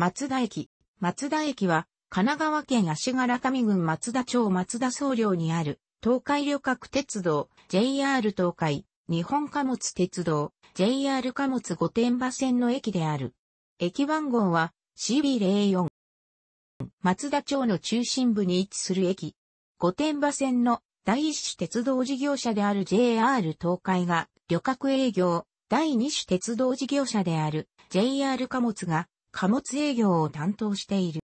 松田駅。松田駅は、神奈川県足柄上郡松田町松田総領にある、東海旅客鉄道、JR 東海、日本貨物鉄道、JR 貨物御殿場線の駅である。駅番号は CB04。松田町の中心部に位置する駅。御殿場線の第一種鉄道事業者である JR 東海が旅客営業、第二種鉄道事業者である JR 貨物が貨物営業を担当している。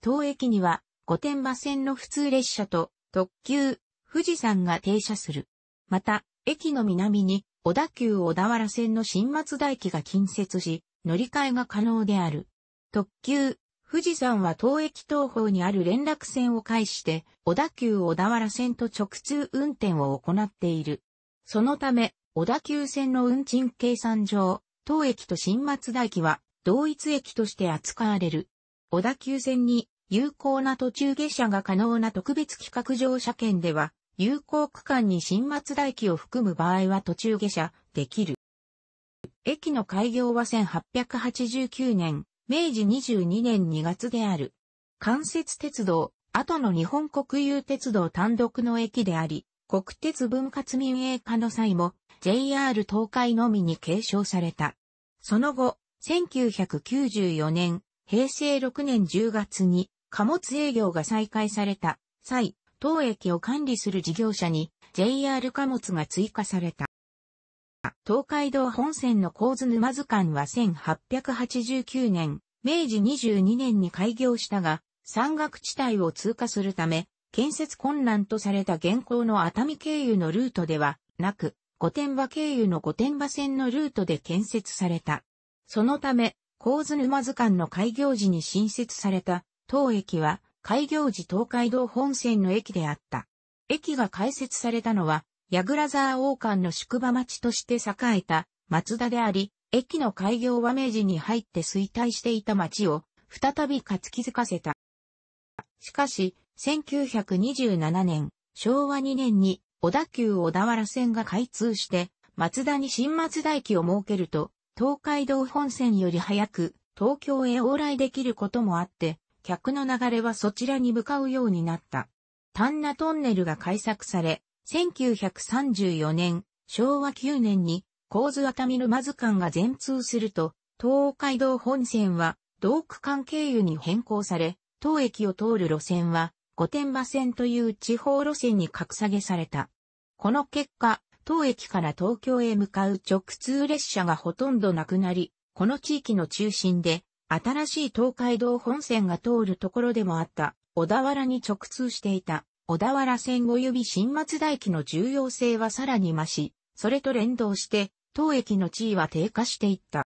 当駅には、御殿場線の普通列車と特急、富士山が停車する。また、駅の南に、小田急小田原線の新松田駅が近接し、乗り換えが可能である。特急、富士山は当駅東方にある連絡線を介して、小田急小田原線と直通運転を行っている。そのため、小田急線の運賃計算上、当駅と新松田駅は同一駅として扱われる。小田急線に有効な途中下車が可能な特別企画乗車券では、有効区間に新松田駅を含む場合は途中下車できる。駅の開業は1889年、明治22年2月である。関節鉄道、後の日本国有鉄道単独の駅であり、国鉄分割民営化の際も JR 東海のみに継承された。その後、1994年、平成6年10月に貨物営業が再開された際、当駅を管理する事業者に JR 貨物が追加された。東海道本線の構図沼津間は1889年、明治22年に開業したが、山岳地帯を通過するため、建設困難とされた現行の熱海経由のルートではなく、御殿場経由の御殿場線のルートで建設された。そのため、神津沼図鑑の開業時に新設された当駅は開業時東海道本線の駅であった。駅が開設されたのは、矢倉沢王冠の宿場町として栄えた松田であり、駅の開業は明治に入って衰退していた町を再び活気づかせた。しかし、1927年、昭和2年に小田急小田原線が開通して、松田に新松田駅を設けると、東海道本線より早く東京へ往来できることもあって、客の流れはそちらに向かうようになった。丹那トンネルが開削され、1934年、昭和9年に、神津熱海沼津間が全通すると、東海道本線は、道区間経由に変更され、当駅を通る路線は、御殿場線という地方路線に格下げされた。この結果、当駅から東京へ向かう直通列車がほとんどなくなり、この地域の中心で、新しい東海道本線が通るところでもあった、小田原に直通していた、小田原線及び新松田駅の重要性はさらに増し、それと連動して、当駅の地位は低下していった。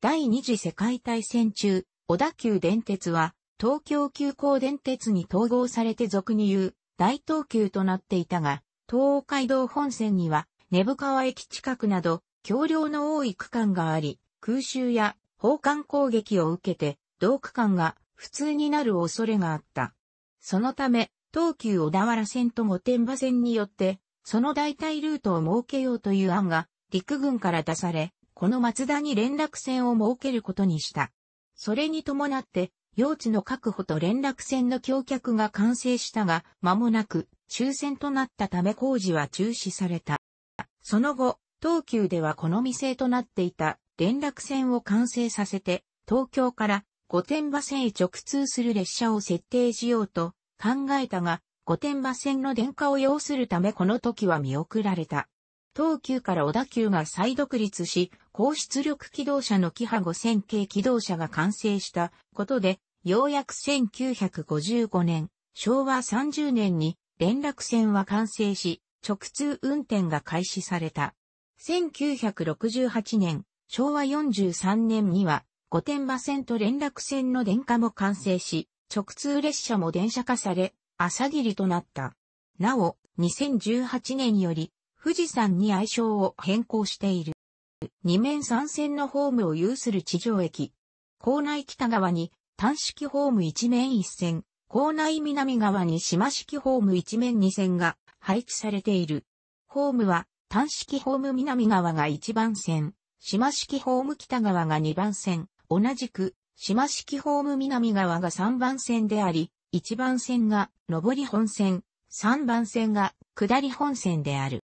第二次世界大戦中、小田急電鉄は、東京急行電鉄に統合されて俗に言う、大東急となっていたが、東海道本線には、根府川駅近くなど、橋梁の多い区間があり、空襲や砲艦攻撃を受けて、同区間が不通になる恐れがあった。そのため、東急小田原線と御殿場線によって、その代替ルートを設けようという案が陸軍から出され、この松田に連絡線を設けることにした。それに伴って用地の確保と連絡船の橋脚が完成したが、間もなく終戦となったため工事は中止された。その後、東急ではこの店となっていた連絡船を完成させて、東京から御殿場線へ直通する列車を設定しようと考えたが、御殿場線の電化を要するためこの時は見送られた。東急から小田急が再独立し、高出力機動車のキハ5000系機動車が完成したことで、ようやく1955年、昭和30年に連絡船は完成し、直通運転が開始された。1968年、昭和43年には、御殿場線と連絡船の電化も完成し、直通列車も電車化され、朝霧となった。なお、2018年より、富士山に愛称を変更している。二面三線のホームを有する地上駅。校内北側に単式ホーム一面一線、校内南側に島式ホーム一面二線が配置されている。ホームは単式ホーム南側が一番線、島式ホーム北側が二番線、同じく島式ホーム南側が三番線であり、一番線が上り本線、三番線が下り本線である。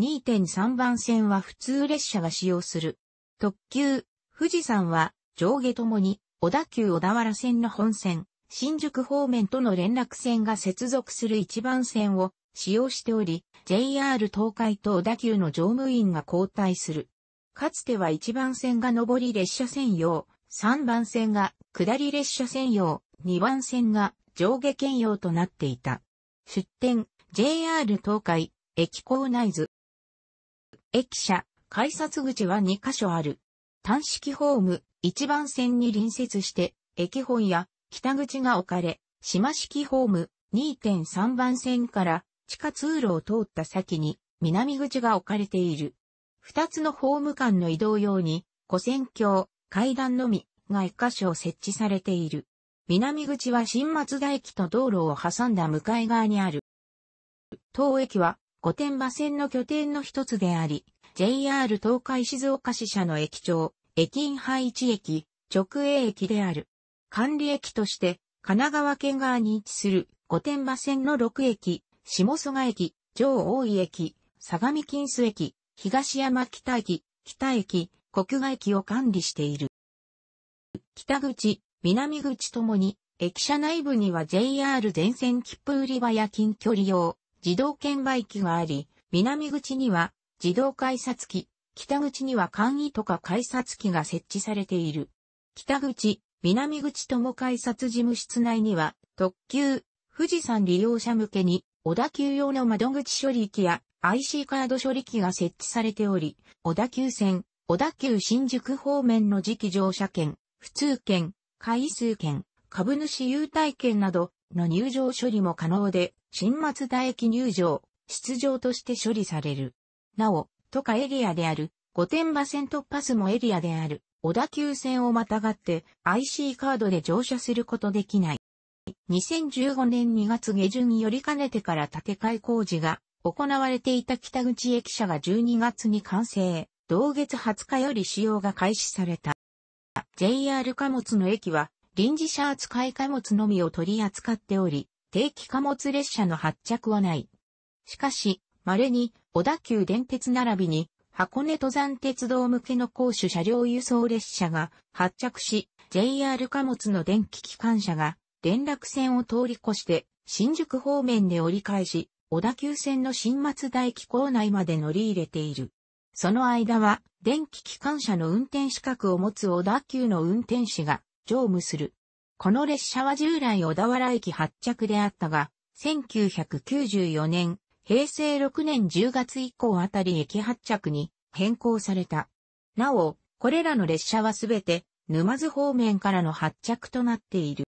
2.3番線は普通列車が使用する。特急、富士山は上下ともに小田急小田原線の本線、新宿方面との連絡線が接続する1番線を使用しており、JR 東海と小田急の乗務員が交代する。かつては1番線が上り列車専用、3番線が下り列車専用、2番線が上下兼用となっていた。出店、JR 東海、駅構内図、駅舎、改札口は2カ所ある。単式ホーム、1番線に隣接して、駅本や北口が置かれ、島式ホーム、2.3番線から地下通路を通った先に南口が置かれている。2つのホーム間の移動用に、古線橋、階段のみが1箇所設置されている。南口は新松田駅と道路を挟んだ向かい側にある。当駅は御殿場線の拠点の一つであり、JR 東海静岡支社の駅長、駅員配置駅、直営駅である。管理駅として、神奈川県側に位置する御殿場線の6駅、下蘇我駅、上大井駅、相模金須駅、東山北駅、北駅、国外駅を管理している。北口、南口ともに、駅舎内部には JR 全線切符売り場や近距離用、自動券売機があり、南口には自動改札機、北口には簡易とか改札機が設置されている。北口、南口とも改札事務室内には特急、富士山利用者向けに小田急用の窓口処理機や IC カード処理機が設置されており、小田急線、小田急新宿方面の次期乗車券、普通券、回数券、株主優待券などの入場処理も可能で、新松田駅入場、出場として処理される。なお、都下エリアである、御殿場線突破スもエリアである、小田急線をまたがって IC カードで乗車することできない。2015年2月下旬によりかねてから建て替え工事が行われていた北口駅舎が12月に完成、同月20日より使用が開始された。JR 貨物の駅は臨時車扱い貨物のみを取り扱っており、定期貨物列車の発着はない。しかし、稀に小田急電鉄並びに箱根登山鉄道向けの公種車両輸送列車が発着し、JR 貨物の電気機関車が連絡線を通り越して新宿方面で折り返し、小田急線の新松田駅構内まで乗り入れている。その間は電気機関車の運転資格を持つ小田急の運転士が乗務する。この列車は従来小田原駅発着であったが、1994年、平成6年10月以降あたり駅発着に変更された。なお、これらの列車はすべて沼津方面からの発着となっている。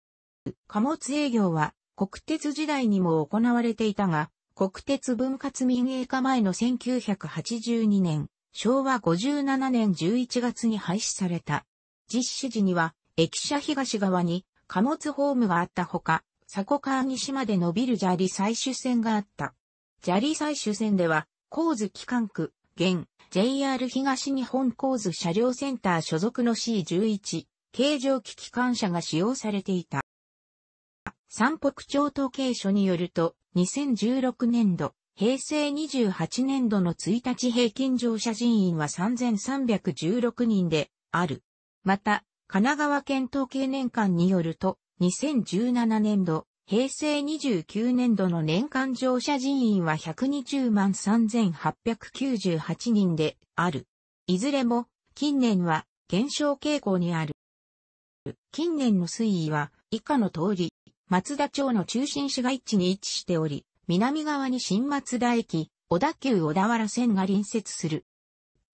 貨物営業は国鉄時代にも行われていたが、国鉄分割民営化前の1982年、昭和57年11月に廃止された。実施時には、駅舎東側に貨物ホームがあったほか、佐古川西まで伸びる砂利採取線があった。砂利採取線では、神津機関区、現、JR 東日本神津車両センター所属の C11、形状機機関車が使用されていた。三北町統計所によると、2016年度、平成28年度の1日平均乗車人員は3316人である。また、神奈川県統計年間によると、2017年度、平成29年度の年間乗車人員は120万3898人である。いずれも近年は減少傾向にある。近年の推移は以下の通り、松田町の中心市街地に位置しており、南側に新松田駅、小田急小田原線が隣接する。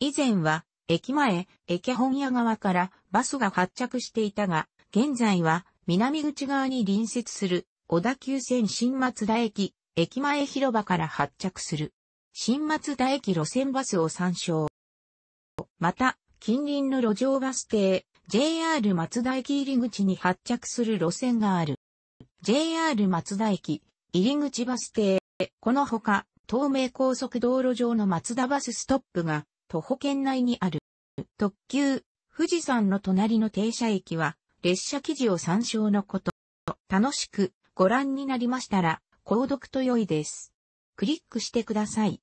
以前は駅前、駅本屋側からバスが発着していたが、現在は南口側に隣接する小田急線新松田駅、駅前広場から発着する新松田駅路線バスを参照。また、近隣の路上バス停、JR 松田駅入り口に発着する路線がある。JR 松田駅、入り口バス停、このほか、東名高速道路上の松田バスストップが徒歩圏内にある。特急、富士山の隣の停車駅は、列車記事を参照のこと。楽しくご覧になりましたら、購読と良いです。クリックしてください。